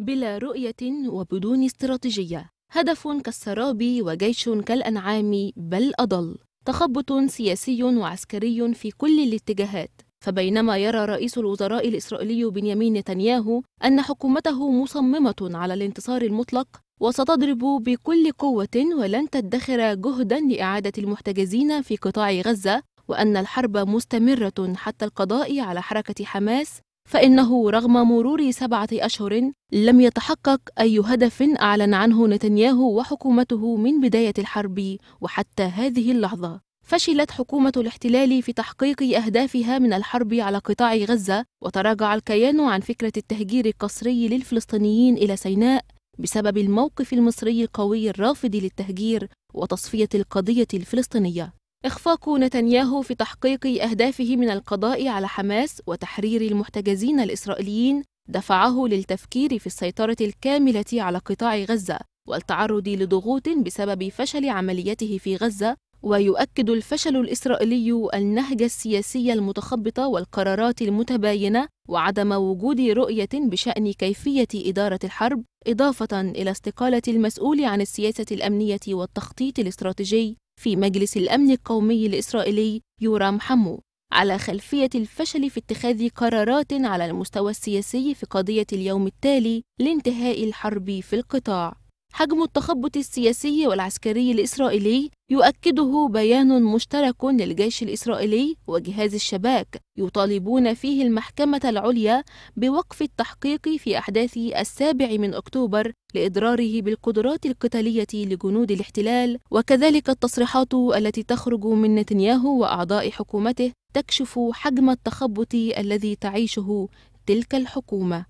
بلا رؤية وبدون استراتيجية هدف كالسراب وجيش كالأنعام بل أضل تخبط سياسي وعسكري في كل الاتجاهات فبينما يرى رئيس الوزراء الإسرائيلي بنيامين نتنياهو أن حكومته مصممة على الانتصار المطلق وستضرب بكل قوة ولن تدخر جهدا لإعادة المحتجزين في قطاع غزة وأن الحرب مستمرة حتى القضاء على حركة حماس فإنه رغم مرور سبعة أشهر لم يتحقق أي هدف أعلن عنه نتنياهو وحكومته من بداية الحرب وحتى هذه اللحظة فشلت حكومة الاحتلال في تحقيق أهدافها من الحرب على قطاع غزة وتراجع الكيان عن فكرة التهجير القسري للفلسطينيين إلى سيناء بسبب الموقف المصري القوي الرافض للتهجير وتصفية القضية الفلسطينية إخفاق نتنياهو في تحقيق أهدافه من القضاء على حماس وتحرير المحتجزين الإسرائيليين دفعه للتفكير في السيطرة الكاملة على قطاع غزة والتعرض لضغوط بسبب فشل عمليته في غزة ويؤكد الفشل الإسرائيلي النهج السياسي المتخبط والقرارات المتباينة وعدم وجود رؤية بشأن كيفية إدارة الحرب إضافة إلى استقالة المسؤول عن السياسة الأمنية والتخطيط الاستراتيجي في مجلس الأمن القومي الإسرائيلي يورام حمو على خلفية الفشل في اتخاذ قرارات على المستوى السياسي في قضية اليوم التالي لانتهاء الحرب في القطاع حجم التخبط السياسي والعسكري الإسرائيلي يؤكده بيان مشترك للجيش الإسرائيلي وجهاز الشباك يطالبون فيه المحكمة العليا بوقف التحقيق في أحداث السابع من أكتوبر لإضراره بالقدرات القتالية لجنود الاحتلال وكذلك التصريحات التي تخرج من نتنياهو وأعضاء حكومته تكشف حجم التخبط الذي تعيشه تلك الحكومة